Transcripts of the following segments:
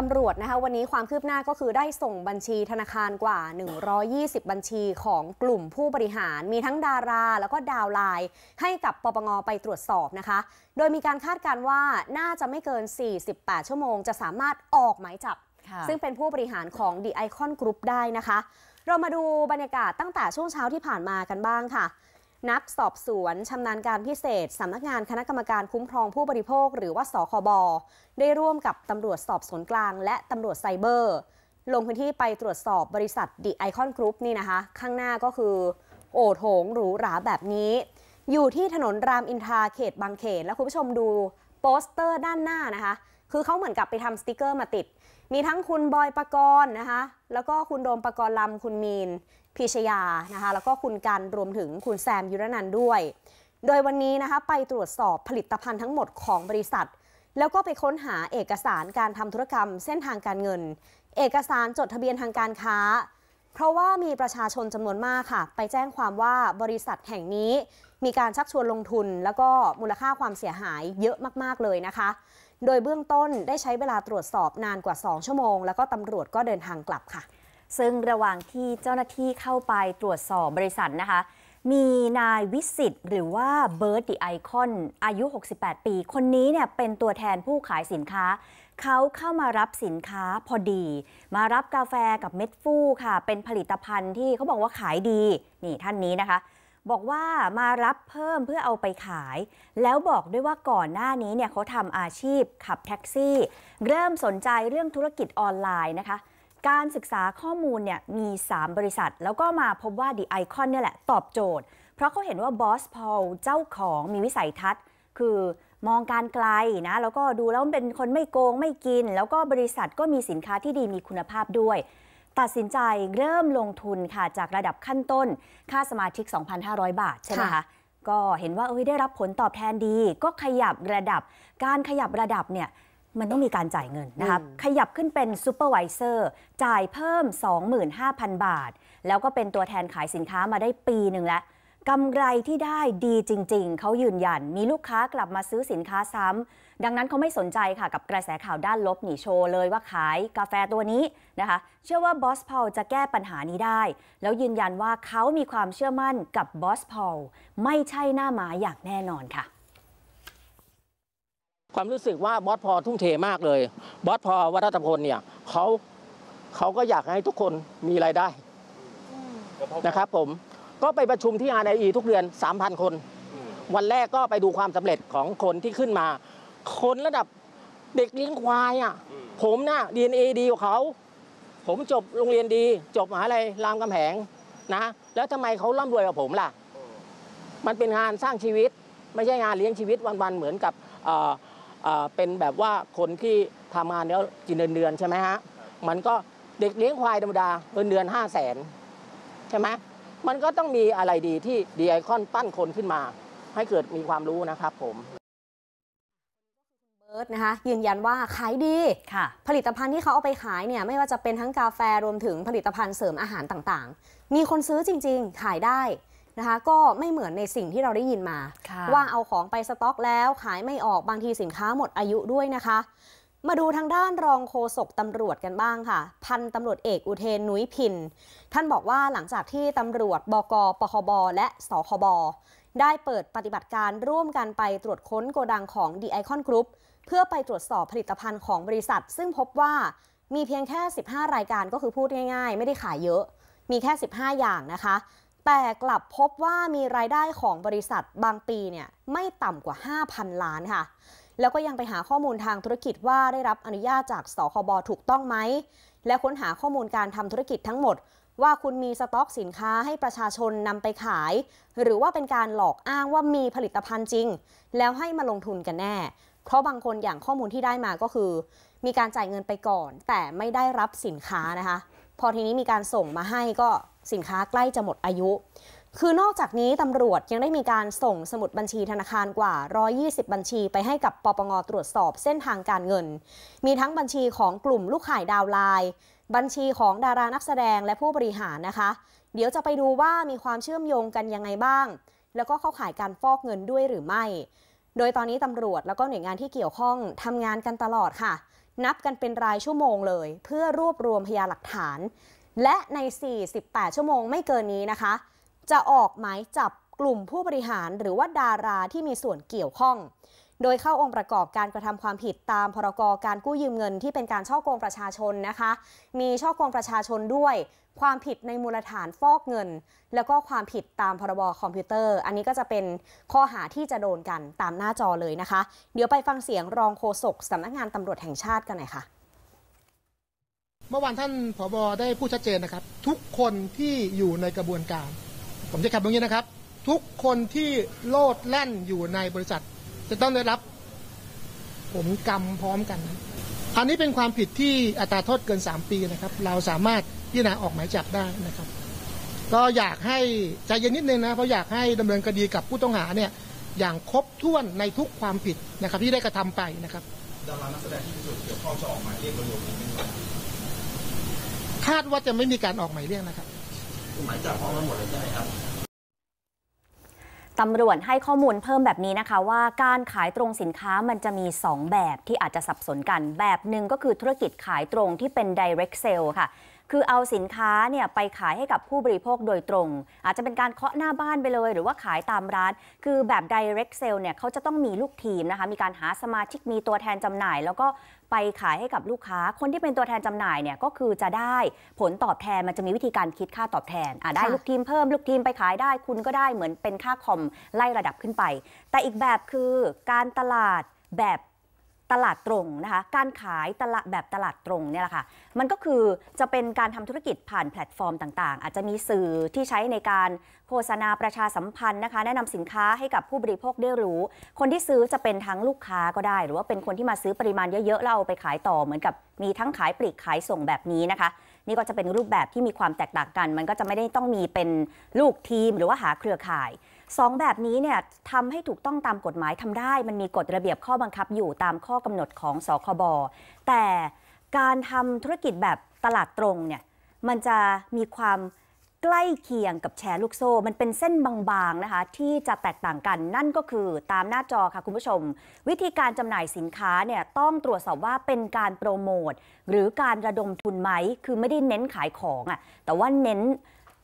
ตำรวจนะคะวันนี้ความคืบหน้าก็คือได้ส่งบัญชีธนาคารกว่า 120 บัญชีของกลุ่มผู้บริหาร มีทั้งดาราแล้วก็ดาวไลน์ ให้กับปปงไปตรวจสอบนะคะ โดยมีการคาดการว่าน่าจะไม่เกิน 48 ชั่วโมงจะสามารถออกหมายจับ ซึ่งเป็นผู้บริหารของ The Icon Group ได้นะคะ เรามาดูบรรยากาศตั้งแต่ช่วงเช้าที่ผ่านมากันบ้างค่ะนักสอบสวนชำนาญการพิเศษสำนักงานคณะกรรมการคุ้มครองผู้บริโภค หรือว่าสคบได้ร่วมกับตำรวจสอบสวนกลาง และตำรวจไซเบอร์ ลงพื้นที่ไปตรวจสอบบริษัทดิไอคอนกรุ๊ปนี่นะคะ ข้างหน้าก็คือ โอโถงหรูหราแบบนี้ อยู่ที่ถนนรามอินทราเขต บางเขนและคุณผู้ชมดูโปสเตอร์ด้านหน้านะคะ คือเขาเหมือนกับไปทำสติกเกอร์ มาติด มีทั้งคุณบอยปรกรณ์นะคะแล้วก็คุณโดมปกรณ์ลำคุณมีนพิชยานะคะแล้วก็คุณการรวมถึงคุณแซมยุรนันด้วย โดยวันนี้นะคะไปตรวจสอบผลิตภัณฑ์ทั้งหมดของบริษัท แล้วก็ไปค้นหาเอกสารการทำธุรกรรมเส้นทางการเงิน เอกสารจดทะเบียนทางการค้า เพราะว่ามีประชาชนจำนวนมากค่ะ ไปแจ้งความว่าบริษัทแห่งนี้มีการชักชวนลงทุนแล้วก็มูลค่าความเสียหายเยอะมากๆเลยนะคะ โดยเบื้องต้นได้ใช้เวลาตรวจสอบนานกว่า 2 ชั่วโมงแล้วก็ตำรวจก็เดินทางกลับค่ะซึ่งระหว่างที่เจ้าหน้าที่เข้าไปตรวจสอบบริษัทนะคะ มีนายวิสิตหรือว่าเบิร์ดดิไอคอน อายุ 68 ปี คนนี้เนี่ยเป็นตัวแทนผู้ขายสินค้า เขาเข้ามารับสินค้าพอดี มารับกาแฟกับเม็ดฟูค่ะ เป็นผลิตภัณฑ์ที่เขาบอกว่าขายดีนี่ท่านนี้นะคะ บอกว่ามารับเพิ่มเพื่อเอาไปขาย แล้วบอกด้วยว่าก่อนหน้านี้เนี่ยเขาทำอาชีพขับแท็กซี่ เริ่มสนใจเรื่องธุรกิจออนไลน์นะคะการศึกษาข้อมูลเนี่ยมี 3 บริษัท แล้วก็มาพบว่า The Icon เนี่ยแหละตอบโจทย์ เพราะเขาเห็นว่าบอสพอลเจ้าของมีวิสัยทัศน์ คือมองการไกลนะ แล้วก็ดูแล้วเป็นคนไม่โกงไม่กิน แล้วก็บริษัทก็มีสินค้าที่ดีมีคุณภาพด้วย ตัดสินใจเริ่มลงทุนค่ะ จากระดับขั้นต้นค่าสมาชิก 2,500 บาทใช่ไหมคะก็เห็นว่าเอ้ยได้รับผลตอบแทนดี ก็ขยับระดับ การขยับระดับเนี่ยมันต้องมีการจ่ายเงินนะคะขยับขึ้นเป็นซูเปอร์วิเซอร์จ่ายเพิ่ม 25,000 บาท แล้วก็เป็นตัวแทนขายสินค้ามาได้ปีหนึ่งแล้ว กำไรที่ได้ดีจริง ๆ เขายืนยัน มีลูกค้ากลับมาซื้อสินค้าซ้ำ ดังนั้นเขาไม่สนใจค่ะกับกระแสข่าวด้านลบหนีโชว์เลยว่าขายกาแฟตัวนี้นะคะ เชื่อว่าบอสพอลจะแก้ปัญหานี้ได้ แล้วยืนยันว่าเขามีความเชื่อมั่นกับบอสพอลไม่ใช่หน้าหมาอย่างแน่นอนค่ะความรู้สึกว่าบอสพอทุ่มเทมากเลยบอสพอวัฒนพลเนี่ยเขาเขาก็อยากให้ทุกคนมีรายได้นะครับ ผมก็ไปประชุมที่ RIE ทุกเดือน3,000คน วันแรกก็ไปดูความสำเร็จของคนที่ขึ้นมา คนระดับเด็กเลี้ยงควายอ่ะผมนะ่ะ DNA ดีกว่าเขาผมจบโรงเรียนดี จบมหาลัยรามคำแหงนะ แล้วทำไมเขาร่ำรวยกว่าผมล่ะ มันเป็นงานสร้างชีวิต ไม่ใช่งานเลี้ยงชีวิตวันๆเหมือนกับเป็นแบบว่าคนที่ทำงานแล้วกินเดือนเดือนใช่ไหมฮะมันก็เด็กเลี้ยงควายธรรมดาเดือนเดือนห้าแสนใช่ไหมมันก็ต้องมีอะไรดีที่ดีไอคอนปั้นคนขึ้นมา ให้เกิดมีความรู้นะครับผมเบิร์ดนะคะยืนยันว่า ขายดี ผลิตภัณฑ์ที่เขาเอาไปขายเนี่ยไม่ว่าจะเป็นทั้งกาแฟรวมถึงผลิตภัณฑ์เสริมอาหารต่างๆ มีคนซื้อจริงๆขายได้นะคะก็ไม่เหมือนในสิ่งที่เราได้ยินมาว่าเอาของไปสต็อกแล้วขายไม่ออกบางทีสินค้าหมดอายุด้วยนะคะ มาดูทางด้านรองโฆษกตำรวจกันบ้างค่ะ พันตำรวจเอกอุเทนนุ้ยพิน ท่านบอกว่าหลังจากที่ตำรวจบก ปคบ และสคบ ได้เปิดปฏิบัติการร่วมกันไปตรวจค้นโกดังของดีไอคอนกรุ๊ปเพื่อไปตรวจสอบผลิตภัณฑ์ของบริษัท ซึ่งพบว่ามีเพียงแค่ 15 รายการก็คือพูดง่าย ๆ ไม่ได้ขายเยอะ มีแค่ 15 อย่างนะคะแต่กลับพบว่ามีรายได้ของบริษัทบางปีเนี่ยไม่ต่ำกว่า 5,000 ล้านค่ะ แล้วก็ยังไปหาข้อมูลทางธุรกิจว่าได้รับอนุญาตจากสคบถูกต้องไหม และค้นหาข้อมูลการทำธุรกิจทั้งหมด ว่าคุณมีสต็อกสินค้าให้ประชาชนนำไปขาย หรือว่าเป็นการหลอกอ้างว่ามีผลิตภัณฑ์จริง แล้วให้มาลงทุนกันแน่ เพราะบางคนอย่างข้อมูลที่ได้มาก็คือ มีการจ่ายเงินไปก่อน แต่ไม่ได้รับสินค้านะคะ พอทีนี้มีการส่งมาให้ก็สินค้าใกล้จะหมดอายุ คือนอกจากนี้ตำรวจยังได้มีการส่งสมุดบัญชีธนาคารกว่า 120 บัญชีไปให้กับปปง ตรวจสอบเส้นทางการเงิน มีทั้งบัญชีของกลุ่มลูกข่ายดาวไลน์ บัญชีของดารานักแสดงและผู้บริหารนะคะ เดี๋ยวจะไปดูว่ามีความเชื่อมโยงกันยังไงบ้าง แล้วก็เข้าข่ายการฟอกเงินด้วยหรือไม่ โดยตอนนี้ตำรวจแล้วก็หน่วยงานที่เกี่ยวข้องทำงานกันตลอดค่ะ นับกันเป็นรายชั่วโมงเลย เพื่อรวบรวมพยานหลักฐานและใน 48 ชั่วโมงไม่เกินนี้นะคะ จะออกหมายจับกลุ่มผู้บริหารหรือว่าดาราที่มีส่วนเกี่ยวข้อง โดยเข้าองค์ประกอบการกระทำความผิดตามพรกรการกู้ยืมเงินที่เป็นการช่อโกงประชาชนนะคะ มีช่อโกงประชาชนด้วย ความผิดในมูลฐานฟอกเงิน แล้วก็ความผิดตามพรบอคอมพิวเตอร์ อันนี้ก็จะเป็นข้อหาที่จะโดนกันตามหน้าจอเลยนะคะ เดี๋ยวไปฟังเสียงรองโฆษกสำนักงานตำรวจแห่งชาติกันหน่อยค่ะเมื่อวานท่านผบได้พูดชัดเจนนะครับ ทุกคนที่อยู่ในกระบวนการ ผมจะขับตรงนี้นะครับ ทุกคนที่โลดแล่นอยู่ในบริษัท จะต้องได้รับผลกรรมพร้อมกันอันนี้เป็นความผิดที่อัตราโทษเกิน 3 ปีนะครับ เราสามารถพิจารณาออกหมายจับได้นะครับ ก็อยากให้ใจเย็นนิดนึงนะเพราะอยากให้ดำเนินคดีกับผู้ต้องหาเนี่ยอย่างครบถ้วนในทุกความผิดนะครับ ที่ได้กระทำไปนะครับดารานักแสดงที่สเกี่ยวข้องจะออกหมายเรียกรวมกันคาดว่าจะไม่มีการออกหมายเรียกนะครับ หมายจับพร้อมหมดเลยใช่ไหมครับตำรวจให้ข้อมูลเพิ่มแบบนี้นะคะ ว่าการขายตรงสินค้ามันจะมี 2 แบบที่อาจจะสับสนกัน แบบหนึ่งก็คือธุรกิจขายตรงที่เป็น direct sale ค่ะคือเอาสินค้าเนี่ยไปขายให้กับผู้บริโภคโดยตรง อาจจะเป็นการเคาะหน้าบ้านไปเลย หรือว่าขายตามร้าน คือแบบ direct sale เนี่ย เขาจะต้องมีลูกทีมนะคะมีการหาสมาชิกมีตัวแทนจำหน่าย แล้วก็ไปขายให้กับลูกค้า คนที่เป็นตัวแทนจำหน่ายเนี่ยก็คือจะได้ผลตอบแทนมันจะมีวิธีการคิดค่าตอบแทนได้ลูกทีมเพิ่มลูกทีมไปขายได้คุณก็ได้เหมือนเป็นค่าคอมไล่ระดับขึ้นไป แต่อีกแบบคือการตลาดแบบตลาดตรงนะคะการขายตลาดแบบตลาดตรงเนี่ยแหละค่ะมันก็คือจะเป็นการทำธุรกิจผ่านแพลตฟอร์มต่าง ๆ อาจจะมีสื่อที่ใช้ในการโฆษณาประชาสัมพันธ์นะคะ แนะนำสินค้าให้กับผู้บริโภคได้รู้ คนที่ซื้อจะเป็นทั้งลูกค้าก็ได้ หรือว่าเป็นคนที่มาซื้อปริมาณเยอะๆเราเอาไปขายต่อ เหมือนกับมีทั้งขายปลีกขายส่งแบบนี้นะคะ นี่ก็จะเป็นรูปแบบที่มีความแตกต่างกัน มันก็จะไม่ได้ต้องมีเป็นลูกทีมหรือว่าหาเครือข่ายสองแบบนี้เนี่ยทำให้ถูกต้องตามกฎหมายทำได้ มันมีกฎระเบียบข้อบังคับอยู่ตามข้อกำหนดของสคบแต่การทำธุรกิจแบบตลาดตรงเนี่ย มันจะมีความใกล้เคียงกับแชร์ลูกโซ่ มันเป็นเส้นบางๆ นะคะที่จะแตกต่างกัน นั่นก็คือตามหน้าจอค่ะคุณผู้ชม วิธีการจำหน่ายสินค้าเนี่ย ต้องตรวจสอบว่าเป็นการโปรโมท หรือการระดมทุนไหมคือไม่ได้เน้นขายของอะะแต่ว่าเน้น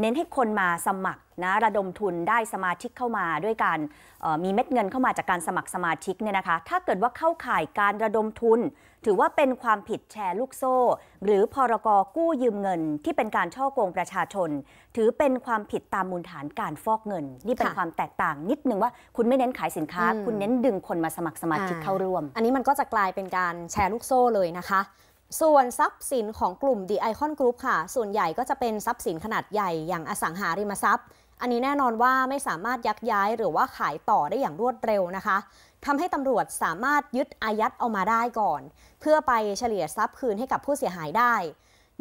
เน้นให้คนมาสมัครนะระดมทุนได้สมาชิกเข้ามา ด้วยการมีเม็ดเงินเข้ามาจากการสมัครสมาชิกเนี่ยนะคะ ถ้าเกิดว่าเข้าข่ายการระดมทุน ถือว่าเป็นความผิดแชร์ลูกโซ่ หรือพรกกู้ยืมเงิน ที่เป็นการช่อโกงประชาชน ถือเป็นความผิดตามมูลฐานการฟอกเงินนี่เป็นความแตกต่างนิดนึงว่าคุณไม่เน้นขายสินค้าคุณเน้นดึงคนมาสมัครสมาชิกเข้าร่วม อันนี้มันก็จะกลายเป็นการแชร์ลูกโซ่เลยนะคะส่วนทรัพย์สินของกลุ่ม The Icon Group ค่ะ ส่วนใหญ่ก็จะเป็นทรัพย์สินขนาดใหญ่อย่างอสังหาริมทรัพย์ อันนี้แน่นอนว่าไม่สามารถยักย้ายหรือว่าขายต่อได้อย่างรวดเร็วนะคะทำให้ตำรวจสามารถยึดอายัดเอามาได้ก่อน เพื่อไปเฉลี่ยทรัพย์คืนให้กับผู้เสียหายได้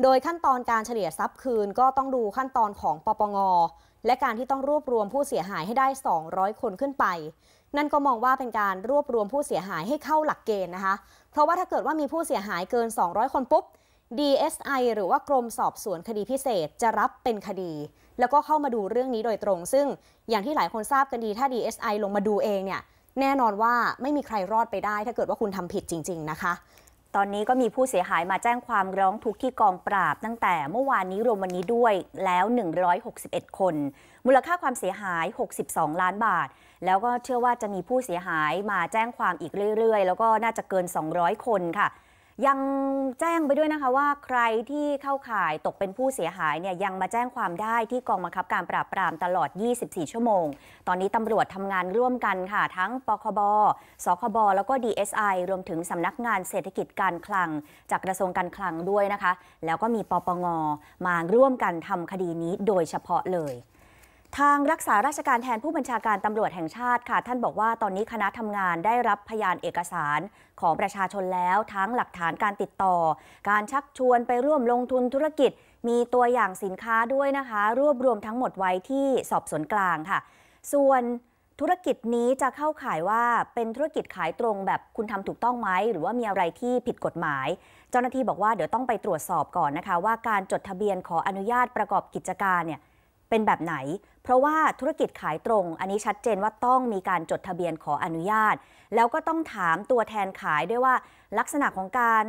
โดยขั้นตอนการเฉลี่ยทรัพย์คืนก็ต้องดูขั้นตอนของปปงและการที่ต้องรวบรวมผู้เสียหายให้ได้ 200 คนขึ้นไปนั่นก็มองว่าเป็นการรวบรวมผู้เสียหายให้เข้าหลักเกณฑ์นะคะ เพราะว่าถ้าเกิดว่ามีผู้เสียหายเกิน 200 คนปุ๊บ DSI หรือว่ากรมสอบสวนคดีพิเศษจะรับเป็นคดี แล้วก็เข้ามาดูเรื่องนี้โดยตรง ซึ่งอย่างที่หลายคนทราบกันดีถ้า DSI ลงมาดูเองเนี่ยแน่นอนว่าไม่มีใครรอดไปได้ถ้าเกิดว่าคุณทำผิดจริง ๆ นะคะ ตอนนี้ก็มีผู้เสียหายมาแจ้งความร้องทุกข์ที่กองปราบตั้งแต่เมื่อวานนี้รวมวันนี้ด้วยแล้ว 161 คนมูลค่าความเสียหาย 62 ล้านบาท แล้วก็เชื่อว่าจะมีผู้เสียหายมาแจ้งความอีกเรื่อย ๆ แล้วก็น่าจะเกิน 200 คนค่ะ ยังแจ้งไปด้วยนะคะว่าใครที่เข้าข่ายตกเป็นผู้เสียหายเนี่ยยังมาแจ้งความได้ที่กองบังคับการปราบปรามตลอด 24 ชั่วโมง ตอนนี้ตำรวจทำงานร่วมกันค่ะ ทั้งปคบ สคบ แล้วก็ DSI รวมถึงสำนักงานเศรษฐกิจการคลัง จากกระทรวงการคลังด้วยนะคะ แล้วก็มีปปงมาร่วมกันทำคดีนี้โดยเฉพาะเลยทาง รักษาราชการแทนผู้บัญชาการตำรวจแห่งชาติค่ะท่านบอกว่าตอนนี้คณะทำงานได้รับพยานเอกสารของประชาชนแล้วทั้งหลักฐานการติดต่อ การชักชวนไปร่วมลงทุนธุรกิจมีตัวอย่างสินค้าด้วยนะคะ รวบรวมทั้งหมดไว้ที่สอบสวนกลางค่ะ ส่วนธุรกิจนี้จะเข้าข่ายว่าเป็นธุรกิจขายตรงแบบคุณทำถูกต้องไหมหรือว่ามีอะไรที่ผิดกฎหมาย เจ้าหน้าที่บอกว่าเดี๋ยวต้องไปตรวจสอบก่อนนะคะ ว่าการจดทะเบียนขออนุญาตประกอบกิจการเนี่ยเป็นแบบไหนเพราะว่าธุรกิจขายตรง อันนี้ชัดเจนว่าต้องมีการจดทะเบียนขออนุญาต แล้วก็ต้องถามตัวแทนขายด้วยว่าลักษณะของการ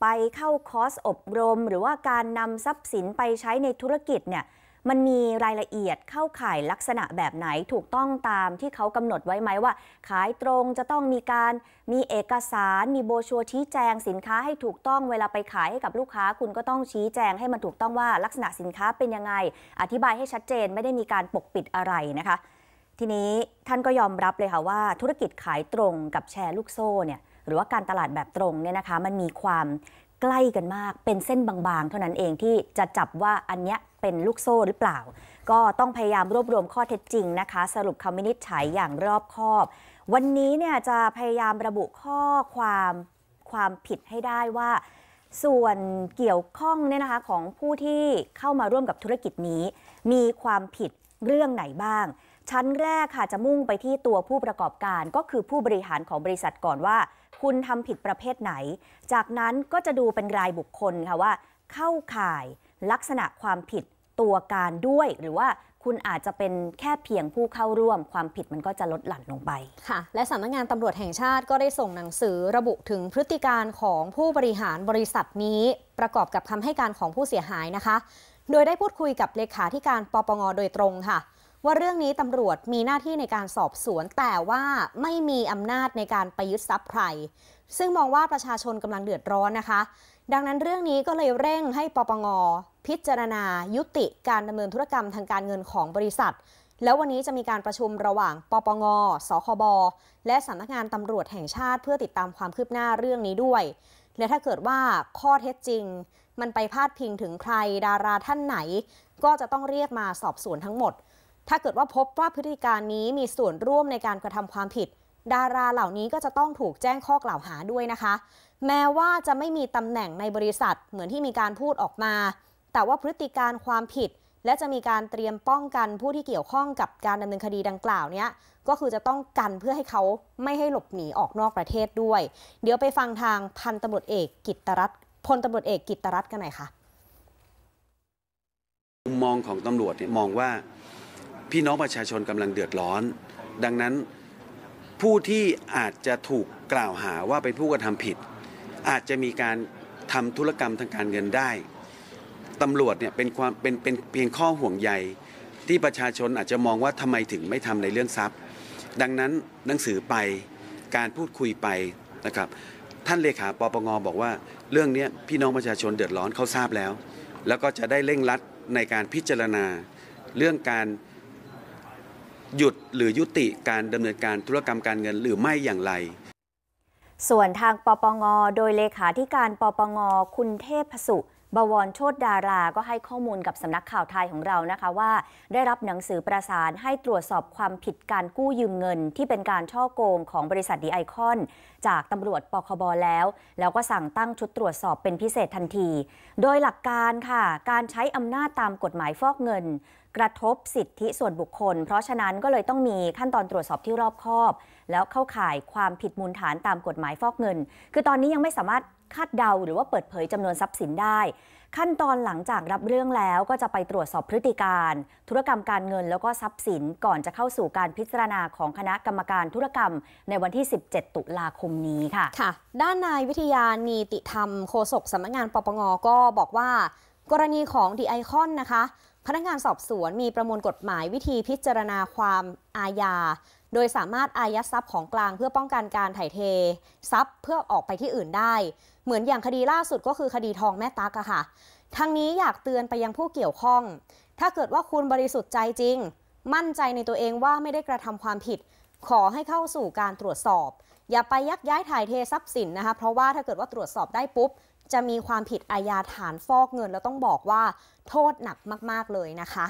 ไปเข้าคอร์สอบรม หรือว่าการนำทรัพย์สินไปใช้ในธุรกิจเนี่ยมันมีรายละเอียดเข้าข่ายลักษณะแบบไหนถูกต้องตามที่เขากำหนดไว้ไหมว่า ขายตรงจะต้องมีการมีเอกสาร มีโบชัวชี้แจงสินค้าให้ถูกต้องเวลาไปขายให้กับลูกค้า คุณก็ต้องชี้แจงให้มันถูกต้องว่าลักษณะสินค้าเป็นยังไง อธิบายให้ชัดเจนไม่ได้มีการปกปิดอะไรนะคะ ทีนี้ท่านก็ยอมรับเลยค่ะว่า ธุรกิจขายตรง กับแชร์ลูกโซ่เนี่ยหรือว่าการตลาดแบบตรงเนี่ยนะคะมันมีความใกล้กันมากเป็นเส้นบางๆ เท่านั้นเองที่จะจับว่าอันเนี้ยเป็นลูกโซ่หรือเปล่า ก็ต้องพยายามรวบรวมข้อเท็จจริงนะคะ สรุปคำวินิจฉัยอย่างรอบคอบ วันนี้เนี่ยจะพยายามระบุข้อความความผิดให้ได้ว่า ส่วนเกี่ยวข้องเนี่ยนะคะ ของผู้ที่เข้ามาร่วมกับธุรกิจนี้ มีความผิดเรื่องไหนบ้าง ชั้นแรกค่ะจะมุ่งไปที่ตัวผู้ประกอบการก็คือผู้บริหารของบริษัทก่อนว่าคุณทำผิดประเภทไหน จากนั้นก็จะดูเป็นรายบุคคลค่ะว่า เข้าข่ายลักษณะความผิดตัวการด้วย หรือว่าคุณอาจจะเป็นแค่เพียงผู้เข้าร่วม ความผิดมันก็จะลดหลั่นลงไปค่ะและสำนักงงานตำรวจแห่งชาติก็ได้ส่งหนังสือระบุถึงพฤติการของผู้บริหารบริษัทนี้ประกอบกับคำให้การของผู้เสียหายนะคะ โดยได้พูดคุยกับเลขาธิการปปงโดยตรงค่ะว่าเรื่องนี้ตำรวจมีหน้าที่ในการสอบสวน แต่ว่าไม่มีอำนาจในการไปยึดทรัพย์ใครซึ่งมองว่าประชาชนกำลังเดือดร้อนนะคะ ดังนั้นเรื่องนี้ก็เลยเร่งให้ปปง พิจารณายุติการดำเนินธุรกรรมทางการเงินของบริษัท แล้ววันนี้จะมีการประชุมระหว่างปปง สคบ และสำนักงานตำรวจแห่งชาติเพื่อติดตามความคืบหน้าเรื่องนี้ด้วย และถ้าเกิดว่าข้อเท็จจริง มันไปพาดพิงถึงใคร ดาราท่านไหน ก็จะต้องเรียกมาสอบสวนทั้งหมดถ้าเกิดว่าพบว่าพฤติการนี้มีส่วนร่วมในการกระทำความผิด ดาราเหล่านี้ก็จะต้องถูกแจ้งข้อกล่าวหาด้วยนะคะ แม้ว่าจะไม่มีตำแหน่งในบริษัทเหมือนที่มีการพูดออกมา แต่ว่าพฤติการความผิด และจะมีการเตรียมป้องกันผู้ที่เกี่ยวข้องกับการดำเนินคดีดังกล่าวเนี้ยก็คือจะต้องกันเพื่อให้เขาไม่ให้หลบหนีออกนอกประเทศด้วย เดี๋ยวไปฟังทางพันตำรวจเอกกิตตรัตพลตำรวจเอกกิตตรัตกันหน่อยค่ะมุมมองของตำรวจเนี่ยมองว่าพี่น้องประชาชนกำลังเดือดร้อน ดังนั้นผู้ที่อาจจะถูกกล่าวหาว่าเป็นผู้กระทำผิด อาจจะมีการทำธุรกรรมทางการเงินได้ตำรวจเนี่ยเป็นความเป็นเป็นเพียงข้อห่วงใยที่ประชาชนอาจจะมองว่าทำไมถึงไม่ทำในเรื่องทรัพย์ ดังนั้นหนังสือไปการพูดคุยไปนะครับ ท่านเลขาปปงบอกว่า เรื่องนี้พี่น้องประชาชนเดือดร้อนเขาทราบแล้ว แล้วก็จะได้เร่งรัดในการพิจารณาเรื่องการหยุดหรือยุติการดำเนินการธุรกรรมการเงินหรือไม่อย่างไร ส่วนทางปปง โดยเลขาธิการปปง คุณเทพสุ บวรโชตดาราก็ให้ข้อมูลกับสำนักข่าวไทยของเรานะคะว่า ได้รับหนังสือประสานให้ตรวจสอบความผิดการกู้ยืมเงิน ที่เป็นการช่อโกงของบริษัทดีไอคอน จากตำรวจปคบแล้วแล้วก็สั่งตั้งชุดตรวจสอบเป็นพิเศษทันที โดยหลักการค่ะ การใช้อำนาจตามกฎหมายฟอกเงินกระทบสิทธิส่วนบุคคล เพราะฉะนั้นก็เลยต้องมีขั้นตอนตรวจสอบที่รอบคอบ แล้วเข้าข่ายความผิดมูลฐานตามกฎหมายฟอกเงิน คือตอนนี้ยังไม่สามารถคาดเดา หรือว่าเปิดเผยจำนวนทรัพย์สินได้ ขั้นตอนหลังจากรับเรื่องแล้วก็จะไปตรวจสอบพฤติการ ธุรกรรมการเงินแล้วก็ทรัพย์สินก่อนจะเข้าสู่การพิจารณาของคณะกรรมการธุรกรรมในวันที่ 17 ตุลาคมนี้ค่ะค่ะ ด้านนายวิทยานีติธรรมโฆษกสำนักงานปปงก็บอกว่า กรณีของดีไอคอนนะคะพนักงานสอบสวนมีประมวลกฎหมายวิธีพิจารณาความอาญาโดยสามารถอายัดทรัพย์ของกลางเพื่อป้องกันการถ่ายเททรัพย์เพื่อออกไปที่อื่นได้ เหมือนอย่างคดีล่าสุดก็คือคดีทองแม่ตักอะค่ะ ทั้งนี้อยากเตือนไปยังผู้เกี่ยวข้อง ถ้าเกิดว่าคุณบริสุทธิ์ใจจริง มั่นใจในตัวเองว่าไม่ได้กระทำความผิด ขอให้เข้าสู่การตรวจสอบ อย่าไปยักย้ายถ่ายเททรัพย์สินนะคะ เพราะว่าถ้าเกิดว่าตรวจสอบได้ปุ๊บจะมีความผิดอาญาฐานฟอกเงินแล้วต้องบอกว่าโทษหนักมาก ๆ เลยนะคะ